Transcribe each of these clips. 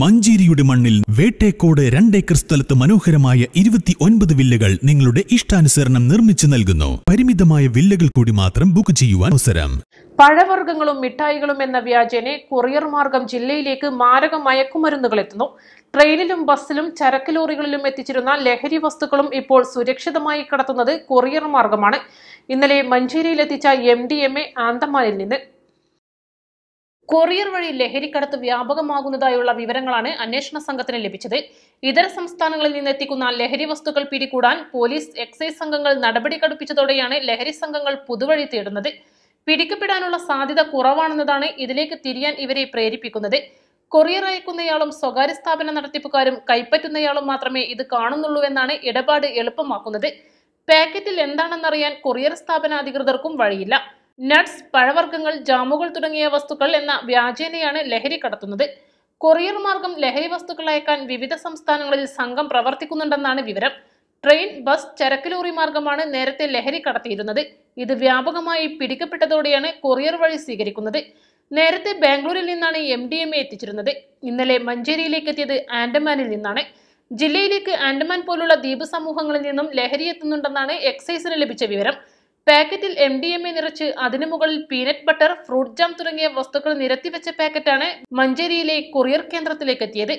മഞ്ചേരിയുടെ മണ്ണിൽ വേട്ടേക്കോട് രണ്ടേക്കർ സ്ഥലത്ത് മനോഹരമായ ഇരുപത്തി ഒൻപത് വില്ലകൾ നിങ്ങളുടെ ഇഷ്ടാനുസരണം നിർമ്മിച്ചു നൽകുന്നു പരിമിതമായ വില്ലകൾ കൂടി മാത്രം ബുക്ക് ചെയ്യുവാൻ അവസരം പഴവർഗ്ഗങ്ങളും മിഠായികളും എന്ന വ്യാജേനെ കൊറിയർ മാർഗം ജില്ലയിലേക്ക് മാരക മയക്കുമരുന്നുകൾ എത്തുന്നു ട്രെയിനിലും ബസ്സിലും ചരക്ക് ലോറികളിലും എത്തിച്ചിരുന്ന ലഹരി വസ്തുക്കളും ഇപ്പോൾ സുരക്ഷിതമായി കടത്തുന്നത് കൊറിയർ മാർഗമാണ് ഇന്നലെ മഞ്ചേരിയിലെത്തിച്ച എം ഡി എം എ ആന്തമാനിൽ നിന്ന് കൊറിയർ വഴി ലഹരിക്കടത്ത് വ്യാപകമാകുന്നതായുള്ള വിവരങ്ങളാണ് അന്വേഷണ സംഘത്തിന് ലഭിച്ചത് ഇതര സംസ്ഥാനങ്ങളിൽ നിന്ന് എത്തിക്കുന്ന ലഹരി വസ്തുക്കൾ പിടികൂടാൻ പോലീസ് എക്സൈസ് സംഘങ്ങൾ നടപടി കടുപ്പിച്ചതോടെയാണ് ലഹരി സംഘങ്ങൾ പുതുവഴി തേടുന്നത് പിടിക്കപ്പെടാനുള്ള സാധ്യത കുറവാണെന്നതാണ് ഇതിലേക്ക് തിരിയാൻ ഇവരെ പ്രേരിപ്പിക്കുന്നത് കൊറിയർ അയക്കുന്നയാളും സ്വകാര്യ സ്ഥാപന നടത്തിപ്പുകാരും കൈപ്പറ്റുന്നയാളും മാത്രമേ ഇത് കാണുന്നുള്ളൂ എന്നാണ് ഇടപാട് എളുപ്പമാക്കുന്നത് പാക്കറ്റിൽ എന്താണെന്നറിയാൻ കൊറിയർ സ്ഥാപന അധികൃതർക്കും വഴിയില്ല നട്ട്സ് പഴവർഗ്ഗങ്ങൾ ജാമുകൾ തുടങ്ങിയ വസ്തുക്കൾ എന്ന വ്യാജേനയാണ് ലഹരി കടത്തുന്നത് കൊറിയർ മാർഗം ലഹരി വസ്തുക്കൾ അയക്കാൻ വിവിധ സംസ്ഥാനങ്ങളിൽ സംഘം പ്രവർത്തിക്കുന്നുണ്ടെന്നാണ് വിവരം ട്രെയിൻ ബസ് ചരക്ക് ലോറി മാർഗമാണ് നേരത്തെ ലഹരി കടത്തിയിരുന്നത് ഇത് വ്യാപകമായി പിടിക്കപ്പെട്ടതോടെയാണ് കൊറിയർ വഴി സ്വീകരിക്കുന്നത് നേരത്തെ ബാംഗ്ലൂരിൽ നിന്നാണ് എം ഡി എം എ എത്തിച്ചിരുന്നത് ഇന്നലെ മഞ്ചേരിയിലേക്ക് എത്തിയത് ആൻഡമാനിൽ നിന്നാണ് ജില്ലയിലേക്ക് ആൻഡമാൻ പോലുള്ള ദ്വീപ് സമൂഹങ്ങളിൽ നിന്നും ലഹരി എത്തുന്നുണ്ടെന്നാണ് എക്സൈസിന് ലഭിച്ച വിവരം പാക്കറ്റിൽ എം ഡി എം എ നിറച്ച് അതിനു മുകളിൽ പീനട്ട് ബട്ടർ ഫ്രൂട്ട് ജാം തുടങ്ങിയ വസ്തുക്കൾ നിരത്തിവെച്ച പാക്കറ്റാണ് മഞ്ചേരിയിലെ കൊറിയർ കേന്ദ്രത്തിലേക്ക് എത്തിയത്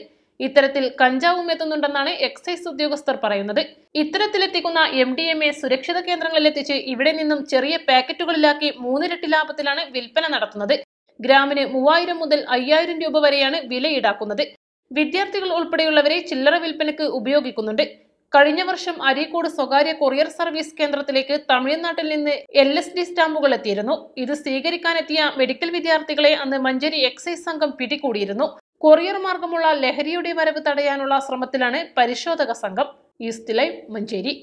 ഇത്തരത്തിൽ കഞ്ചാവും എത്തുന്നുണ്ടെന്നാണ് എക്സൈസ് ഉദ്യോഗസ്ഥർ പറയുന്നത് ഇത്തരത്തിലെത്തിക്കുന്ന എം ഡി എം എ സുരക്ഷിത കേന്ദ്രങ്ങളിലെത്തിച്ച് ഇവിടെ നിന്നും ചെറിയ പാക്കറ്റുകളിലാക്കി മൂന്നിരട്ടി ലാഭത്തിലാണ് വിൽപ്പന നടത്തുന്നത് ഗ്രാമിന് മൂവായിരം മുതൽ അയ്യായിരം രൂപ വരെയാണ് വില ഈടാക്കുന്നത് വിദ്യാർത്ഥികൾ ഉൾപ്പെടെയുള്ളവരെ ചില്ലറ വിൽപ്പനയ്ക്ക് ഉപയോഗിക്കുന്നുണ്ട് കഴിഞ്ഞ വർഷം അരീക്കോട് സ്വകാര്യ കൊറിയർ സർവീസ് കേന്ദ്രത്തിലേക്ക് തമിഴ്നാട്ടിൽ നിന്ന് എൽ എസ് ഡി സ്റ്റാമ്പുകൾ എത്തിയിരുന്നു ഇത് സ്വീകരിക്കാനെത്തിയ മെഡിക്കൽ വിദ്യാർത്ഥികളെ അന്ന് മഞ്ചേരി എക്സൈസ് സംഘം പിടികൂടിയിരുന്നു കൊറിയർ മാർഗമുള്ള ലഹരിയുടെ വരവ് തടയാനുള്ള ശ്രമത്തിലാണ് പരിശോധക സംഘം ഈസ്റ്റ് ലൈവ് മഞ്ചേരി